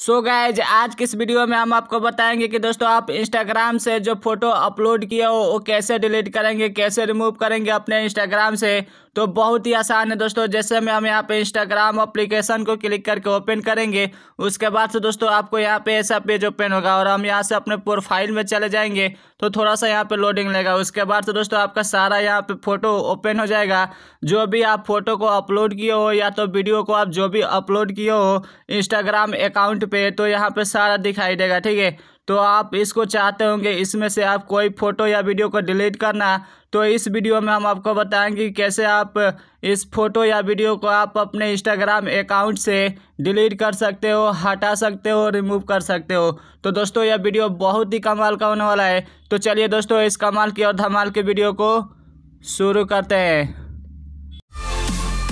सो so guys आज के इस वीडियो में हम आपको बताएंगे कि दोस्तों आप इंस्टाग्राम से जो फोटो अपलोड किया हो वो कैसे डिलीट करेंगे कैसे रिमूव करेंगे अपने इंस्टाग्राम से तो बहुत ही आसान है दोस्तों जैसे में हम यहाँ पे इंस्टाग्राम अप्लीकेशन को क्लिक करके ओपन करेंगे उसके बाद से दोस्तों आपको यहाँ पे ऐसा पेज ओपन होगा और हम यहाँ से अपने प्रोफाइल में चले जाएंगे तो थोड़ा सा यहाँ पे लोडिंग लेगा उसके बाद से दोस्तों आपका सारा यहाँ पे फोटो ओपन हो जाएगा जो भी आप फोटो को अपलोड किए हो या तो वीडियो को आप जो भी अपलोड किए हो इंस्टाग्राम अकाउंट पे तो यहाँ पे सारा दिखाई देगा ठीक है तो आप इसको चाहते होंगे इसमें से आप कोई फ़ोटो या वीडियो को डिलीट करना तो इस वीडियो में हम आपको बताएंगे कैसे आप इस फोटो या वीडियो को आप अपने इंस्टाग्राम अकाउंट से डिलीट कर सकते हो हटा सकते हो रिमूव कर सकते हो तो दोस्तों यह वीडियो बहुत ही कमाल का होने वाला है तो चलिए दोस्तों इस कमाल की और धमाल की वीडियो को शुरू करते हैं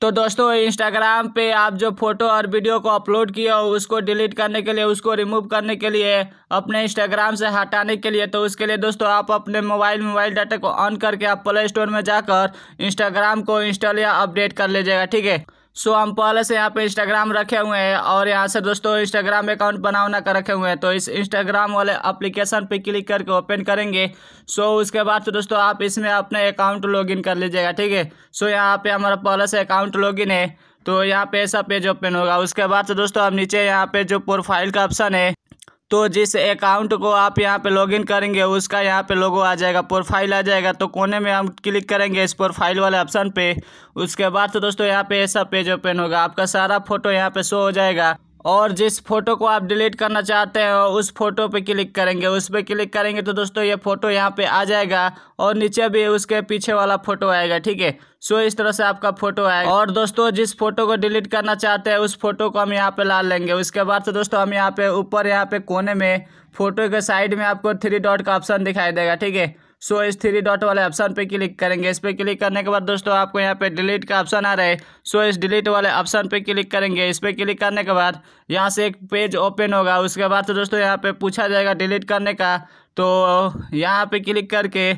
तो दोस्तों इंस्टाग्राम पे आप जो फोटो और वीडियो को अपलोड किए हो उसको डिलीट करने के लिए उसको रिमूव करने के लिए अपने इंस्टाग्राम से हटाने के लिए तो उसके लिए दोस्तों आप अपने मोबाइल मोबाइल डाटा को ऑन करके आप प्ले स्टोर में जाकर इंस्टाग्राम को इंस्टॉल या अपडेट कर लीजिएगा ठीक है सो हम पहले से यहाँ पे इंस्टाग्राम रखे हुए हैं और यहाँ से दोस्तों इंस्टाग्राम अकाउंट बना कर रखे हुए हैं तो इस इंस्टाग्राम वाले एप्लीकेशन पे क्लिक करके ओपन करेंगे सो उसके बाद तो दोस्तों आप इसमें अपने अकाउंट लॉगिन कर लीजिएगा ठीक है सो यहाँ पे हमारा पहले से अकाउंट लॉगिन है तो यहाँ पे ऐसा पेज ओपन होगा उसके बाद से तो दोस्तों आप नीचे यहाँ पे जो प्रोफाइल का ऑप्शन है तो जिस अकाउंट को आप यहाँ पे लॉगिन करेंगे उसका यहाँ पे लोगो आ जाएगा प्रोफाइल आ जाएगा तो कोने में हम क्लिक करेंगे इस प्रोफाइल वाले ऑप्शन पे उसके बाद तो दोस्तों यहाँ पे ऐसा पेज ओपन होगा आपका सारा फोटो यहाँ पे शो हो जाएगा और जिस फ़ोटो को आप डिलीट करना चाहते हैं उस फ़ोटो पे क्लिक करेंगे उस पर क्लिक करेंगे तो दोस्तों ये फ़ोटो यहाँ पे आ जाएगा और नीचे भी उसके पीछे वाला फ़ोटो आएगा ठीक है सो इस तरह से आपका फ़ोटो आएगा और दोस्तों जिस फ़ोटो को डिलीट करना चाहते हैं उस फ़ोटो को हम यहाँ पे ला लेंगे उसके बाद तो दोस्तों हम यहाँ पे ऊपर यहाँ पे कोने में फ़ोटो के साइड में आपको थ्री डॉट का ऑप्शन दिखाई देगा ठीक है सो इस थ्री डॉट वाले ऑप्शन पे क्लिक करेंगे इस पर क्लिक करने के बाद दोस्तों आपको यहाँ पे डिलीट का ऑप्शन आ रहा है सो इस डिलीट वाले ऑप्शन पे क्लिक करेंगे इस पर क्लिक करने के बाद यहाँ से एक पेज ओपन होगा उसके बाद तो दोस्तों यहाँ पे पूछा जाएगा डिलीट करने का तो यहाँ पे क्लिक करके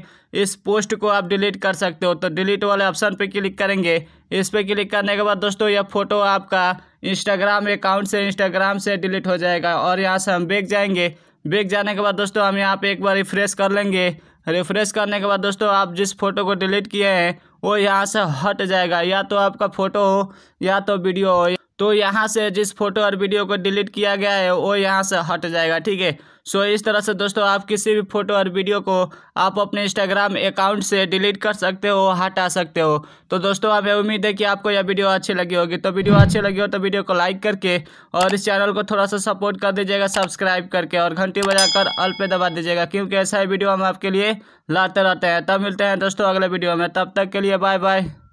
इस पोस्ट को आप डिलीट कर सकते हो तो डिलीट वाले ऑप्शन पर क्लिक करेंगे इस पर क्लिक करने के बाद दोस्तों यह फ़ोटो आपका इंस्टाग्राम अकाउंट से इंस्टाग्राम से डिलीट हो जाएगा और यहाँ से हम बेच जाएंगे बिक जाने के बाद दोस्तों हम यहाँ पे एक बार रिफ्रेश कर लेंगे रिफ्रेश करने के बाद दोस्तों आप जिस फोटो को डिलीट किए हैं वो यहाँ से हट जाएगा या तो आपका फ़ोटो हो या तो वीडियो हो तो यहाँ से जिस फोटो और वीडियो को डिलीट किया गया है वो यहाँ से हट जाएगा ठीक है सो इस तरह से दोस्तों आप किसी भी फोटो और वीडियो को आप अपने इंस्टाग्राम अकाउंट से डिलीट कर सकते हो हटा सकते हो तो दोस्तों हमें उम्मीद है कि आपको यह वीडियो अच्छी लगी होगी तो वीडियो अच्छी लगी हो तो वीडियो को लाइक करके और इस चैनल को थोड़ा सा सपोर्ट कर दीजिएगा सब्सक्राइब करके और घंटी बजाकर अल पे दबा दीजिएगा क्योंकि ऐसा ही वीडियो हम आपके लिए लाते रहते हैं तब मिलते हैं दोस्तों अगले वीडियो में तब तक के लिए बाय बाय